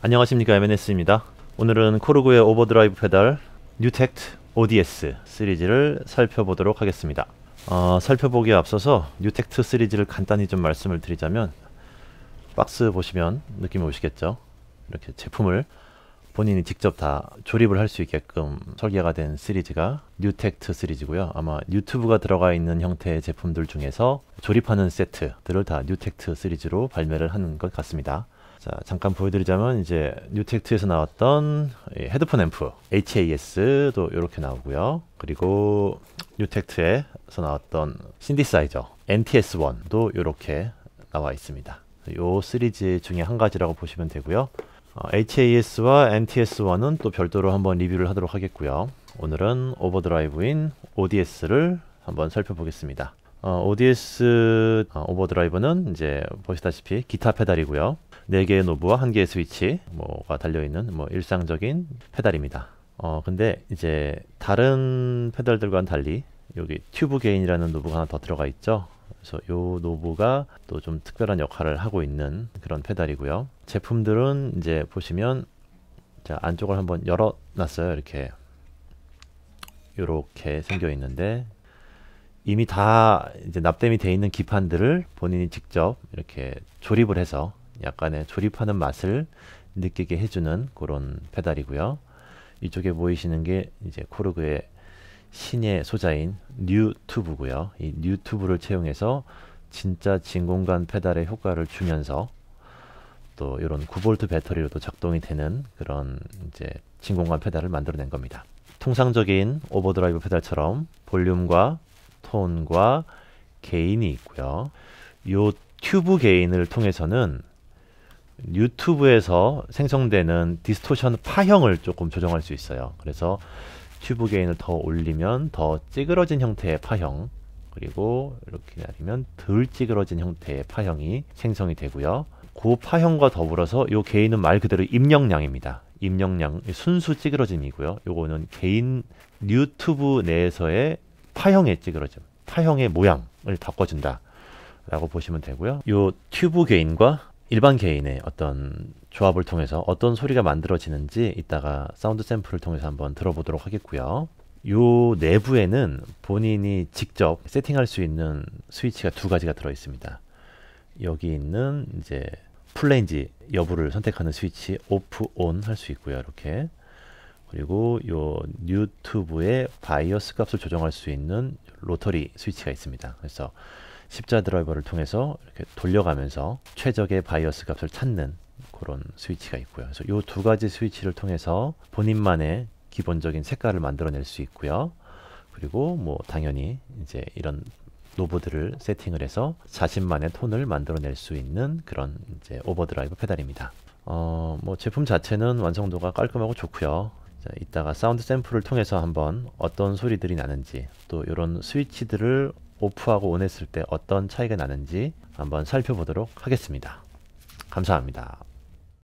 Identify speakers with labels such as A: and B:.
A: 안녕하십니까 MNS입니다. 오늘은 코르그의 오버드라이브 페달 뉴텍트 ODS 시리즈를 살펴보도록 하겠습니다. 어, 살펴보기에 앞서서 뉴텍트 시리즈를 간단히 좀 말씀을 드리자면 박스 보시면 느낌이 오시겠죠? 이렇게 제품을 본인이 직접 다 조립을 할 수 있게끔 설계가 된 시리즈가 뉴텍트 시리즈고요. 아마 유튜브가 들어가 있는 형태의 제품들 중에서 조립하는 세트들을 다 뉴텍트 시리즈로 발매를 하는 것 같습니다. 자, 잠깐 보여드리자면 이제 뉴텍트에서 나왔던 헤드폰 앰프 HAS도 이렇게 나오고요. 그리고 뉴텍트에서 나왔던 신디사이저 NTS1도 이렇게 나와 있습니다. 요 시리즈 중에 한 가지라고 보시면 되고요. 어, HAS와 NTS1은 또 별도로 한번 리뷰를 하도록 하겠고요. 오늘은 오버드라이브인 ODS를 한번 살펴보겠습니다. 어, ODS 어, 오버드라이브는 이제 보시다시피 기타 페달이고요. 4개의 노브와 1개의 스위치 뭐가 달려있는 뭐 일상적인 페달입니다. 어, 근데 이제 다른 페달들과는 달리 여기 튜브 게인이라는 노브가 하나 더 들어가 있죠. 그래서 이 노브가 또 좀 특별한 역할을 하고 있는 그런 페달이고요. 제품들은 이제 보시면 자, 안쪽을 한번 열어 놨어요. 이렇게 이렇게 생겨 있는데 이미 다 이제 납땜이 돼 있는 기판들을 본인이 직접 이렇게 조립을 해서 약간의 조립하는 맛을 느끼게 해주는 그런 페달이고요. 이쪽에 보이시는 게 이제 코르그의 신의 소자인 뉴튜브고요. 이 뉴튜브를 채용해서 진짜 진공관 페달의 효과를 주면서 또 이런 9V 배터리로도 작동이 되는 그런 이제 진공관 페달을 만들어낸 겁니다. 통상적인 오버드라이브 페달처럼 볼륨과 스톤과 게인이 있고요. 요 튜브 게인을 통해서는 유튜브에서 생성되는 디스토션 파형을 조금 조정할 수 있어요. 그래서 튜브 게인을 더 올리면 더 찌그러진 형태의 파형 그리고 이렇게 내리면 덜 찌그러진 형태의 파형이 생성이 되고요. 그 파형과 더불어서 요 개인은 말 그대로 입력량입니다. 입력량 순수 찌그러짐이고요. 요거는 개인 유튜브 내에서의 파형했찌그러짐 파형의 모양을 바꿔준다라고 보시면 되고요. 요 튜브 게인과 일반 게인의 어떤 조합을 통해서 어떤 소리가 만들어지는지 이따가 사운드 샘플을 통해서 한번 들어보도록 하겠고요. 요 내부에는 본인이 직접 세팅할 수 있는 스위치가 두 가지가 들어 있습니다. 여기 있는 이제 플레인지 여부를 선택하는 스위치 오프 온 할 수 있고요. 이렇게 그리고 요 유튜브의 바이어스 값을 조정할 수 있는 로터리 스위치가 있습니다. 그래서 십자 드라이버를 통해서 이렇게 돌려가면서 최적의 바이어스 값을 찾는 그런 스위치가 있고요. 그래서 이두 가지 스위치를 통해서 본인만의 기본적인 색깔을 만들어낼 수 있고요. 그리고 뭐 당연히 이제 이런 노브들을 세팅을 해서 자신만의 톤을 만들어낼 수 있는 그런 이제 오버드라이브 페달입니다. 어, 뭐 제품 자체는 완성도가 깔끔하고 좋고요. 자, 이따가 사운드 샘플을 통해서 한번 어떤 소리들이 나는지 또 이런 스위치들을 오프하고 온했을 때 어떤 차이가 나는지 한번 살펴보도록 하겠습니다. 감사합니다.